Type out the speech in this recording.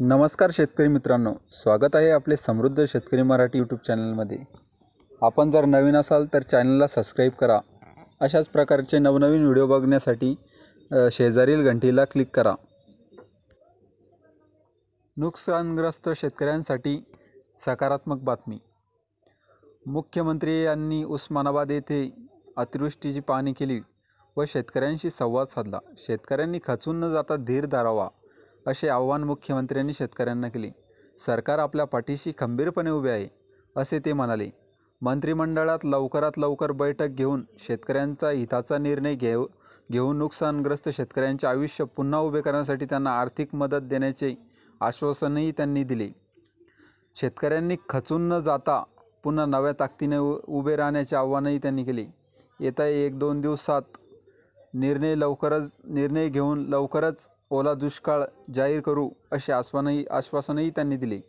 नमस्कार शेतकरी मित्रांनो स्वागत आहे आपले समृद्ध शेतकरी मराठी यूट्यूब चॅनलमध्ये आपण जर नवीन असाल तर चॅनलला सबस्क्राईब करा अशाच प्रकारचे नवनवीन व्हिडिओ बघण्यासाठी शेजारील घंटीला क्लिक करा नुकसानग्रस्त शेतकऱ्यांसाठी सकारात्मक बातमी मुख्यमंत्री यांनी उस्मानाबाद येथे अतिवृष्टीची पाहणी केली व शेतकऱ्यांशी संवाद साधला शेतकऱ्यांनी खचून न जाता धीर धरावा असे आव्हान मुख्यमंत्र्यांनी शेतकऱ्यांना केले सरकार आपल्या पाठीशी खंबीरपणे उभे आहे असे ते म्हणाले मंत्रिमंडळात लवकरात लवकर बैठक घेऊन शेतकऱ्यांचा हिताचा निर्णय घेऊ घेऊन नुकसानग्रस्त शेतकऱ्यांचे आयुष्य पुन्हा उभे करण्यासाठी त्यांना आर्थिक मदत देण्याचे आश्वासनही त्यांनी दिले शेतकऱ्यांनी खचून न जाता पुन्हा नव्या ताकदीने उभे राहण्याचे आव्हानही त्यांनी केले येत्या एक दोन दिवसात निर्णय लवकरच निर्णय घेऊन लवकरच ओला दुष्काळ जाहीर करू असे आश्वानही आश्वासनही त्यांनी दिले